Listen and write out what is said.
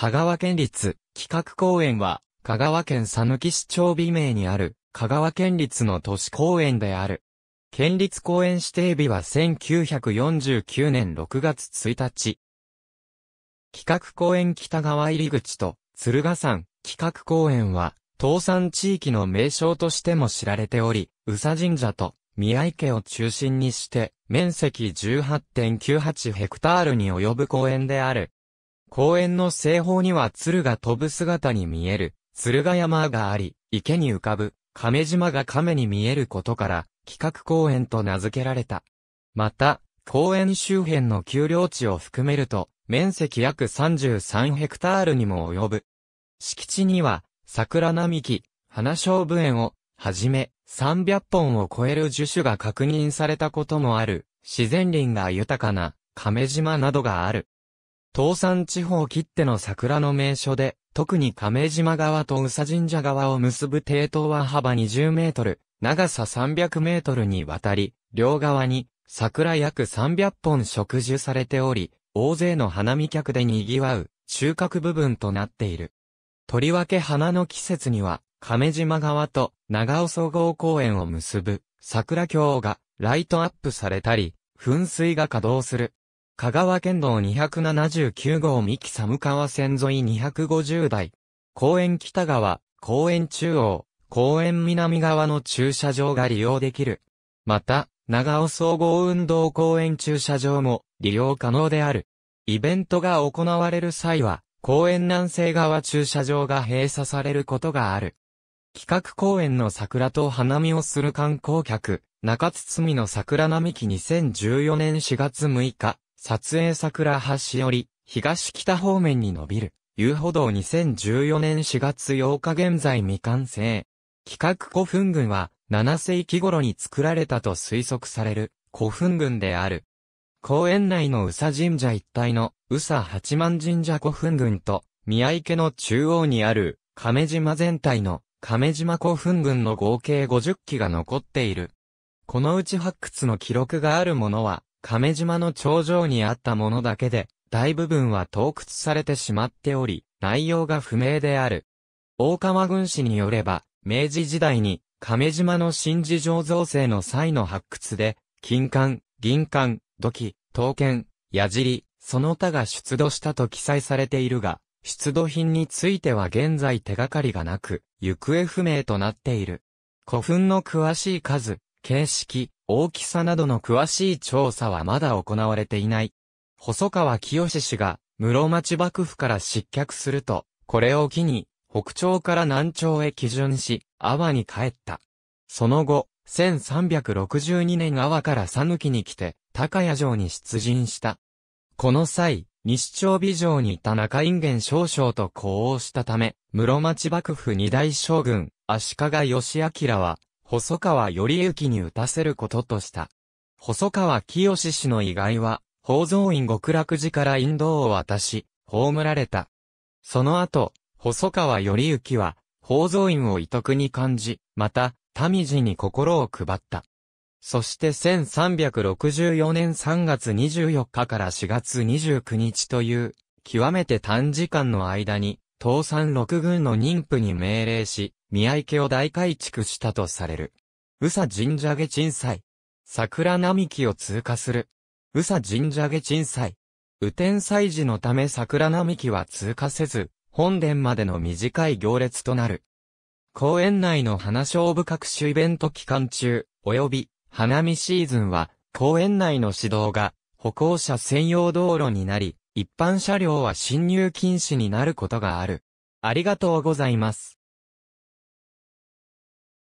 香川県立企画公園は、香川県ぬき市長美名にある、香川県立の都市公園である。県立公園指定日は1949年6月1日。企画公園北側入口と、鶴ヶ山企画公園は、東山地域の名称としても知られており、宇佐神社と宮池を中心にして、面積18.98ヘクタールに及ぶ公園である。公園の西方には鶴が飛ぶ姿に見える、鶴ヶ山があり、池に浮かぶ、亀島が亀に見えることから、企画公園と名付けられた。また、公園周辺の丘陵地を含めると、面積約33ヘクタールにも及ぶ。敷地には、桜並木、花勝負園を、はじめ、300本を超える樹種が確認されたこともある、自然林が豊かな、亀島などがある。東山地方切手の桜の名所で、特に亀島川と宇佐神社川を結ぶ堤頭は幅20メートル、長さ300メートルにわたり、両側に桜約300本植樹されており、大勢の花見客で賑わう収穫部分となっている。とりわけ花の季節には、亀島川と長尾総合公園を結ぶ桜橋がライトアップされたり、噴水が稼働する。香川県道279号三木寒川線沿い250台、公園北側、公園中央、公園南側の駐車場が利用できる。また、長尾総合運動公園駐車場も利用可能である。イベントが行われる際は、公園南西側駐車場が閉鎖されることがある。企画公園の桜と花見をする観光客、中津みの桜並木2014年4月6日、撮影桜橋より、東北方面に伸びる、遊歩道2014年4月8日現在未完成。企画古墳群は、7世紀頃に作られたと推測される、古墳群である。公園内の宇佐神社一帯の、宇佐八幡神社古墳群と、宮池の中央にある、亀島全体の、亀島古墳群の合計50基が残っている。このうち発掘の記録があるものは、亀島の頂上にあったものだけで、大部分は盗掘されてしまっており、内容が不明である。大川軍師によれば、明治時代に、亀島の新事情造成の際の発掘で、金管、銀管、土器、刀剣、矢尻、その他が出土したと記載されているが、出土品については現在手がかりがなく、行方不明となっている。古墳の詳しい数、形式、大きさなどの詳しい調査はまだ行われていない。細川清氏が、室町幕府から失脚すると、これを機に、北朝から南朝へ基準し、阿波に帰った。その後、1362年阿波から抜きに来て、高谷城に出陣した。この際、西町美城にいた中院元少将と呼応したため、室町幕府二大将軍、足利義明は、細川頼之に打たせることとした。細川清氏の遺骸は、宝蔵院極楽寺から引導を渡し、葬られた。その後、細川頼之は、宝蔵院を遺徳に感じ、また、民寺に心を配った。そして1364年3月24日から4月29日という、極めて短時間の間に、東山六軍の妊婦に命令し、宮池を大改築したとされる。宇佐神社下鎮祭。桜並木を通過する。宇佐神社下鎮祭。雨天祭時のため桜並木は通過せず、本殿までの短い行列となる。公園内の花勝負各種イベント期間中、及び花見シーズンは、公園内の指導が歩行者専用道路になり、一般車両は進入禁止になることがある。ありがとうございます。